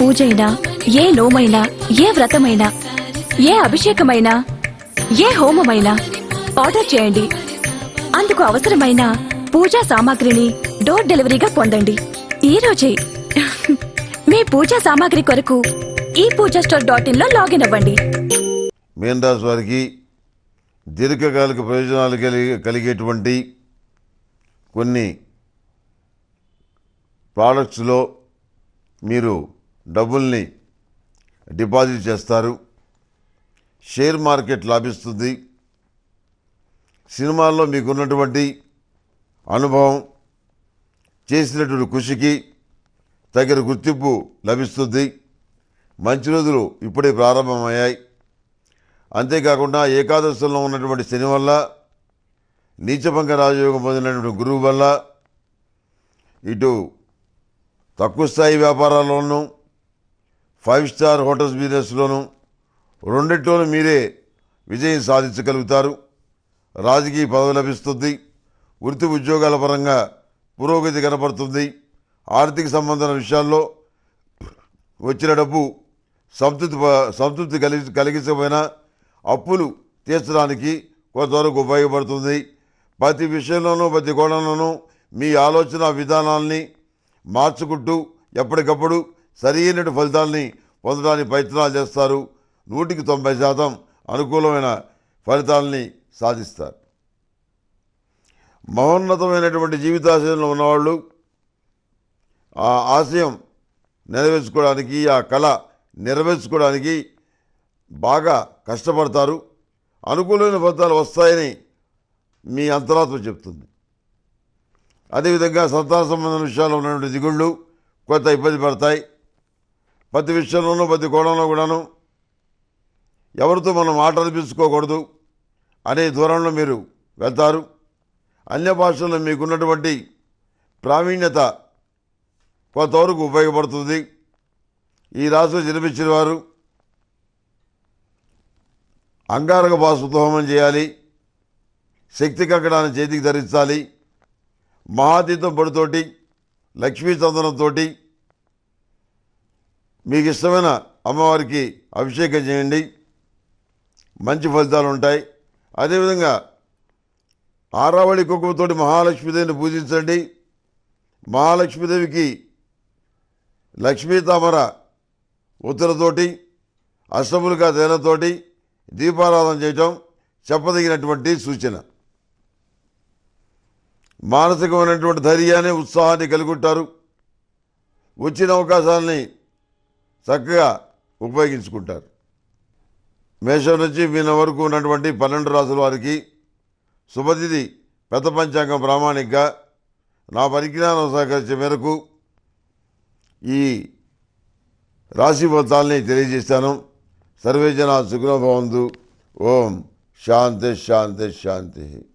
పూజైనా ఏ నోమైనా ఏ వ్రతమైనా ఏ అభిషేకమైనా ఏ హోమమైనా ఆర్డర్ చేయండి అందుకు అవసరమైన పూజా సామాగ్రిని డోర్ డెలివరీగా పొందండి ఈ రోజే మీ పూజా సామాగ్రి కొరకు ఈ పూజా స్టోర్ డాట్ ఇన్లో లాగిన్ అవ్వండి మీనరాశి వారికి దీర్ఘకాలిక ప్రయోజనాలు కలిగేటువంటి కొన్ని ప్రోడక్ట్స్లో మీరు డబ్బుల్ని డిపాజిట్ చేస్తారు షేర్ మార్కెట్ లాభిస్తుంది సినిమాల్లో మీకున్నటువంటి అనుభవం చేసినటువంటి కృషికి తగిన గుర్తింపు లభిస్తుంది మంచి రోజులు ఇప్పుడే ప్రారంభమయ్యాయి అంతేకాకుండా ఏకాదశంలో ఉన్నటువంటి శని వల్ల నీచభంగ రాజయోగం పొందినటువంటి గురువు వల్ల ఇటు తక్కువ స్థాయి వ్యాపారాల్లోనూ ఫైవ్ స్టార్ హోటల్స్ బిజినెస్లోనూ రెండిట్లోనూ మీరే విజయం సాధించగలుగుతారు రాజకీయ పదవి లభిస్తుంది వృత్తి ఉద్యోగాల పరంగా పురోగతి కనపడుతుంది ఆర్థిక సంబంధమైన విషయాల్లో వచ్చిన డబ్బు సంతృప్తి సంతృప్తి కలిగి అప్పులు తీర్చడానికి కొంతవరకు ఉపయోగపడుతుంది ప్రతి విషయంలోనూ ప్రతి కోణంలోనూ మీ ఆలోచన విధానాల్ని మార్చుకుంటూ ఎప్పటికప్పుడు సరైన ఫలితాల్ని పొందడానికి ప్రయత్నాలు చేస్తారు నూటికి తొంభై శాతం అనుకూలమైన ఫలితాలని సాధిస్తారు మహోన్నతమైనటువంటి జీవితాశయంలో ఉన్నవాళ్ళు ఆ ఆశయం నెరవేర్చుకోవడానికి ఆ కళ నెరవేర్చుకోవడానికి బాగా కష్టపడతారు అనుకూలమైన ఫలితాలు వస్తాయని మీ అంతరాత్మ చెప్తుంది అదేవిధంగా సంతాన సంబంధం విషయాలు ఉన్నటువంటి దిగుళ్ళు కొంత ఇబ్బంది పడతాయి ప్రతి విషయంలోనూ ప్రతి కోణంలో కూడాను ఎవరితో మనం ఆటలపించుకోకూడదు అనే దూరంలో మీరు వెళ్తారు అన్య భాషల్లో మీకున్నటువంటి ప్రావీణ్యత కొంతవరకు ఉపయోగపడుతుంది ఈ రాశిలో జన్మించిన వారు అంగారక భాషతో హోమం చేయాలి శక్తి కంకణాన్ని చేతికి ధరించాలి మహాతీతం పొడితోటి లక్ష్మీ చందనంతోటి మీకు ఇష్టమైన అమ్మవారికి అభిషేకం చేయండి మంచి ఫలితాలు ఉంటాయి అదేవిధంగా ఆరావళి కుంకుమతోటి మహాలక్ష్మీదేవిని పూజించండి మహాలక్ష్మీదేవికి లక్ష్మీ తామర ఉత్తరతోటి అష్టములుగా తేనెతోటి దీపారాధన చేయటం చెప్పదగినటువంటి సూచన మానసికమైనటువంటి ధైర్యాన్ని ఉత్సాహాన్ని కలుగుంటారు వచ్చిన అవకాశాలని చక్కగా ఉపయోగించుకుంటారు మేషం నుంచి మీన వరకు ఉన్నటువంటి పన్నెండు రాసుల వారికి శుభతిథి పెద్ద పంచాంగం ప్రామాణికంగా నా పరిజ్ఞానం సహకరించే మేరకు ఈ రాశి ఫలితాలని తెలియజేశాను సర్వేజన భవంతు ఓం శాంతి శాంతి శాంతి